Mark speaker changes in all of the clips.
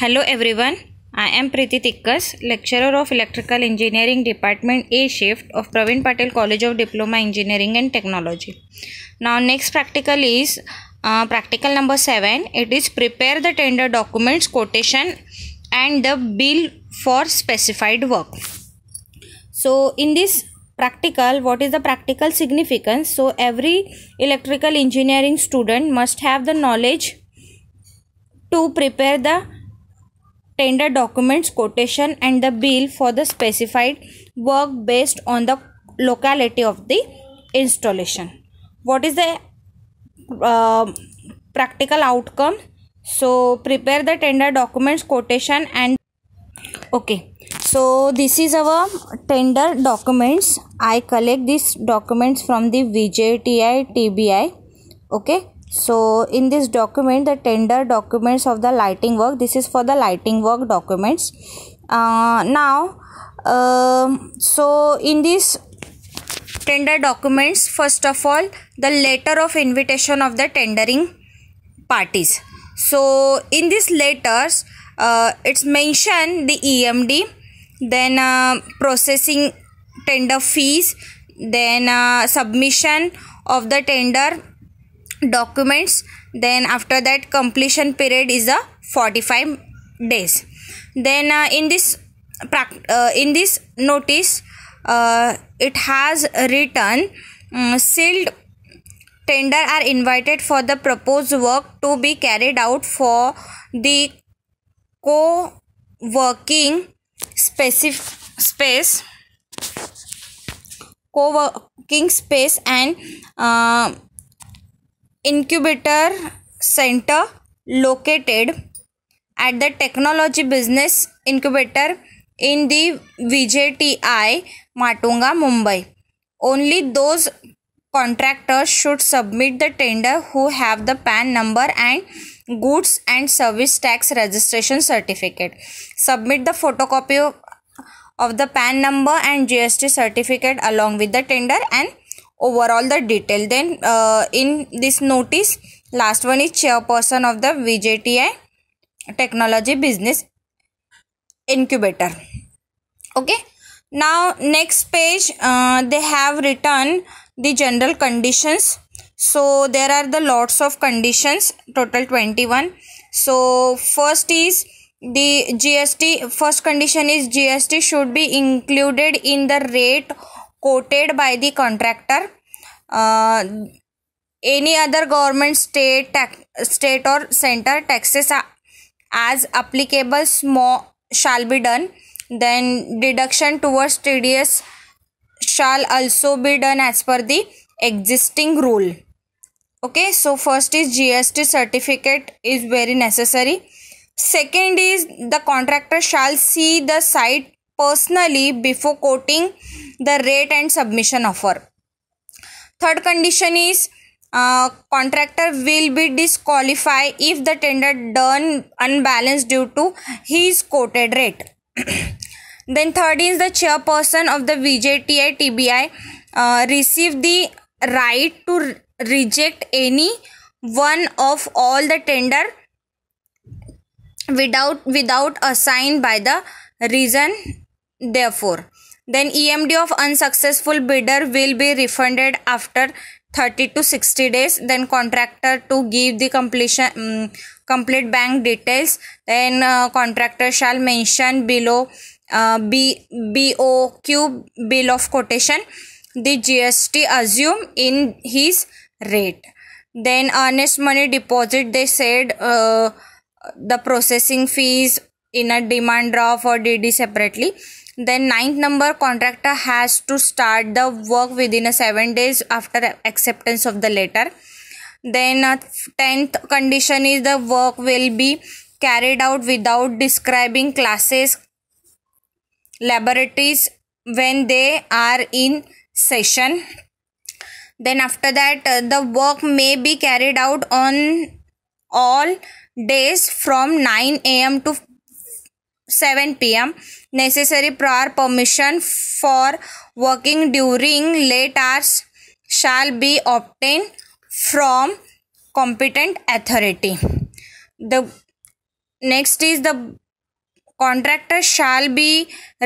Speaker 1: Hello everyone, I am Preeti Tikkas, lecturer of Electrical Engineering Department A shift of Pravin Patel College of Diploma Engineering and Technology. Now next practical is uh, practical number 7. It is prepare the tender documents, quotation and the bill for specified work. So in this practical what is the practical significance so every electrical engineering student must have the knowledge to prepare the tender documents, quotation and the bill for the specified work based on the locality of the installation. What is the uh, practical outcome? So prepare the tender documents, quotation and okay so this is our tender documents i collect these documents from the vjti tbi okay so in this document the tender documents of the lighting work this is for the lighting work documents uh, now uh, so in this tender documents first of all the letter of invitation of the tendering parties so in these letters uh, it's mentioned the emd then uh, processing tender fees then uh, submission of the tender documents then after that completion period is a 45 days then uh, in this uh, in this notice uh, it has written um, sealed tender are invited for the proposed work to be carried out for the co-working specific space co-working space and uh, incubator center located at the technology business incubator in the VJTI Matunga Mumbai only those contractors should submit the tender who have the pan number and goods and service tax registration certificate submit the photocopy of, the pan number and GST certificate along with the tender and overall the detail then uh, in this notice last one is chairperson of the vjti technology business incubator okay now next page uh, they have written the general conditions so there are the lots of conditions total 21 so first is the gst first condition is gst should be included in the rate quoted by the contractor uh, any other government state state or center taxes as applicable small shall be done then deduction towards tds shall also be done as per the existing rule okay so first is gst certificate is very necessary second is the contractor shall see the site personally before quoting the rate and submission offer. Third condition is uh, contractor will be disqualified if the tender done unbalanced due to his quoted rate. then third is the chairperson of the VJTI TBI uh, receive the right to reject any one of all the tender without without assigned by the reason therefore then emd of unsuccessful bidder will be refunded after 30 to 60 days then contractor to give the completion um, complete bank details then uh, contractor shall mention below uh, B, BOQ bill of quotation the GST assume in his rate then earnest money deposit they said uh, the processing fees in a demand draft or DD separately then ninth number contractor has to start the work within a 7 days after acceptance of the letter then 10th uh, condition is the work will be carried out without describing classes laboratories when they are in session then after that uh, the work may be carried out on all days from 9 am to 7 pm necessary prior permission for working during late hours shall be obtained from competent authority the next is the contractor shall be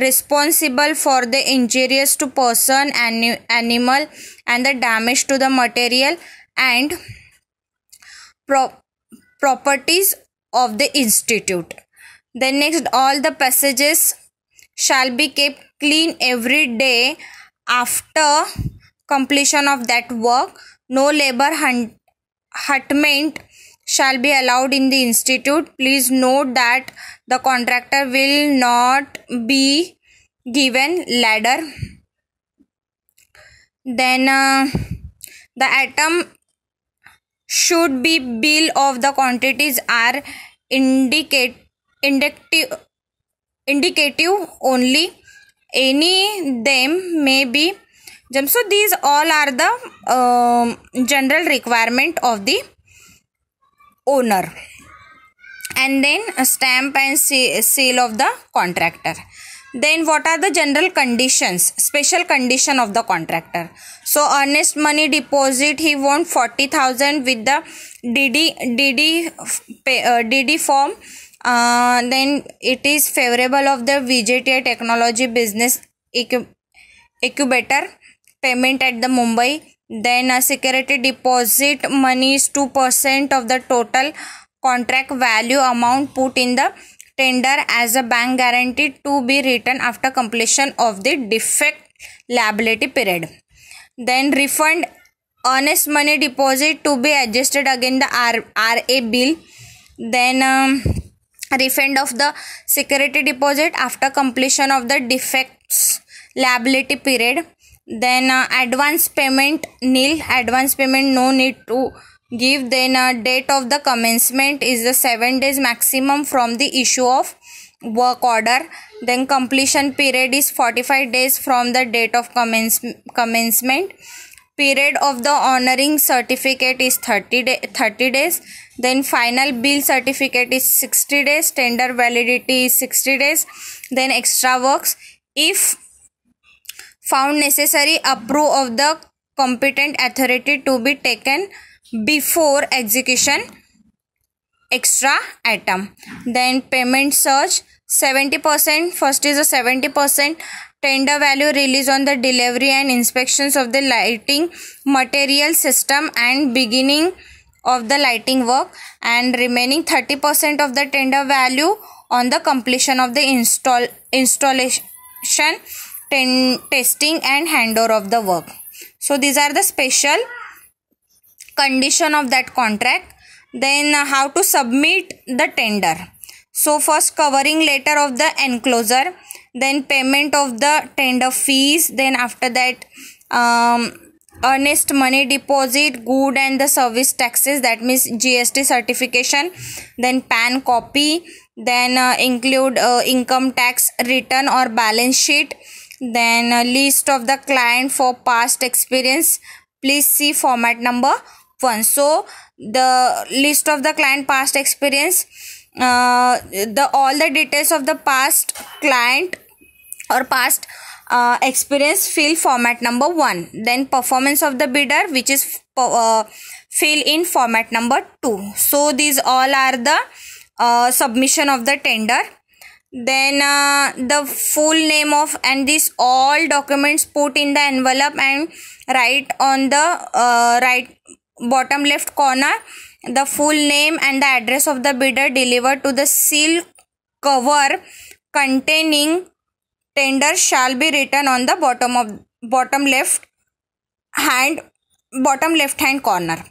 Speaker 1: responsible for the injuries to person and animal and the damage to the material and pro properties of the institute then next all the passages shall be kept clean every day after completion of that work. No labor hunt, hutment shall be allowed in the institute. Please note that the contractor will not be given ladder. Then uh, the atom should be bill of the quantities are indicate inductive indicative only any them may be gem so these all are the um, general requirement of the owner and then stamp and seal of the contractor then what are the general conditions special condition of the contractor so earnest money deposit he want 40000 with the dd dd uh, dd uh, form uh, then it is favorable of the VJTI technology business equator payment at the Mumbai then a security deposit money is 2% of the total contract value amount put in the tender as a bank guarantee to be returned after completion of the defect liability period then refund honest money deposit to be adjusted against the R- RA bill then um, refund of the security deposit after completion of the defects liability period then uh, advance payment nil advance payment no need to give then uh, date of the commencement is the 7 days maximum from the issue of work order then completion period is 45 days from the date of commence commencement period of the honoring certificate is 30, day, 30 days then final bill certificate is 60 days tender validity is 60 days then extra works if found necessary approve of the competent authority to be taken before execution extra item then payment search 70% first is a 70% tender value release on the delivery and inspections of the lighting material system and beginning of the lighting work and remaining 30% of the tender value on the completion of the install installation ten, testing and handover of the work so these are the special condition of that contract then uh, how to submit the tender so first covering letter of the enclosure then payment of the tender fees then after that um, earnest money deposit good and the service taxes that means gst certification then pan copy then uh, include uh, income tax return or balance sheet then uh, list of the client for past experience please see format number one so the list of the client past experience uh, the all the details of the past client or past uh, experience fill format number 1 then performance of the bidder which is uh, fill in format number 2 so these all are the uh, submission of the tender then uh, the full name of and this all documents put in the envelope and write on the uh, right bottom left corner the full name and the address of the bidder delivered to the seal cover containing tender shall be written on the bottom of bottom left hand bottom left hand corner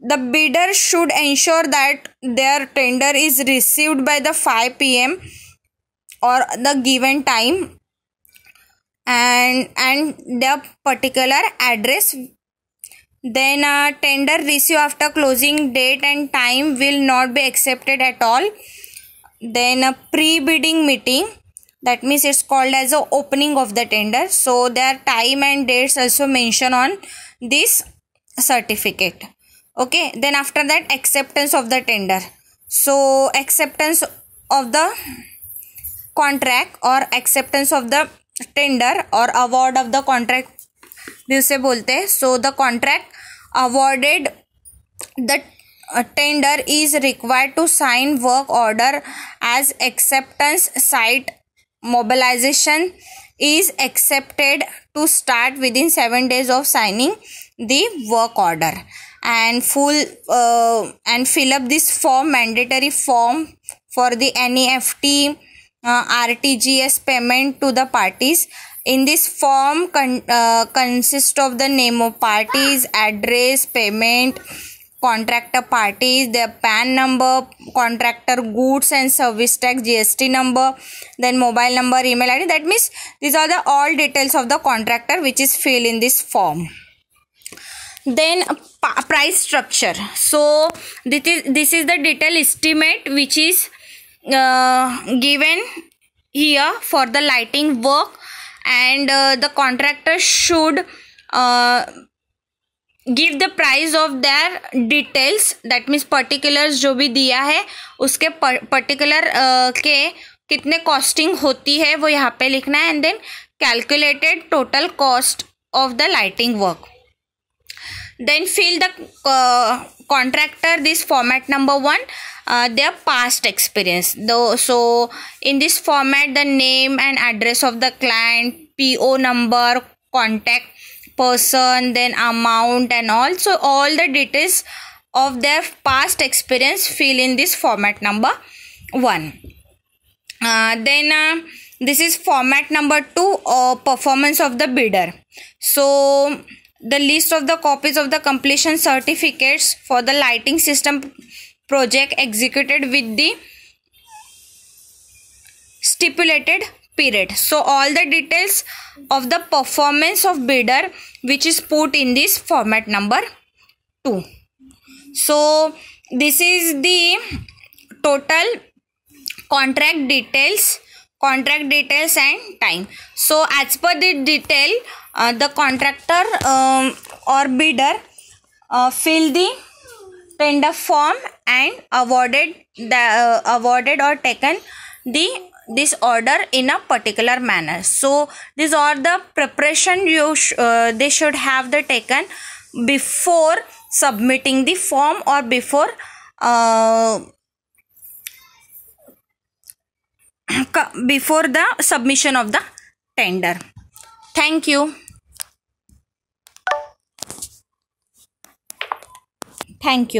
Speaker 1: the bidder should ensure that their tender is received by the 5 pm or the given time and and the particular address then a tender received after closing date and time will not be accepted at all then a pre-bidding meeting that means it's called as a opening of the tender so their time and dates also mention on this certificate okay then after that acceptance of the tender so acceptance of the contract or acceptance of the tender or award of the contract भी उसे बोलते हैं so the contract awarded the tender is required to sign work order as acceptance site mobilisation is accepted to start within seven days of signing the work order and full and fill up this form mandatory form for the any F T R T G S payment to the parties in this form con- uh, consists of the name of parties address payment contractor parties their pan number contractor goods and service tax gst number then mobile number email id that means these are the all details of the contractor which is filled in this form then price structure so this is this is the detail estimate which is uh, given here for the lighting work and uh, the contractor should uh, give the price of their details that means particulars जो भी दिया है उसके particular uh, के कितने costing होती है वो यहाँ पे लिखना है and then calculated total cost of the lighting work then fill the uh, contractor this format number one uh, their past experience though so in this format the name and address of the client po number contact person then amount and also all the details of their past experience fill in this format number one uh, then uh, this is format number two or uh, performance of the bidder so the list of the copies of the completion certificates for the lighting system project executed with the stipulated period so all the details of the performance of bidder which is put in this format number 2 so this is the total contract details contract details and time so as per the detail uh, the contractor um, or bidder uh, filled the tender form and awarded the uh, awarded or taken the this order in a particular manner so these are the preparation you sh uh, they should have the taken before submitting the form or before uh, before the submission of the tender thank you Thank you.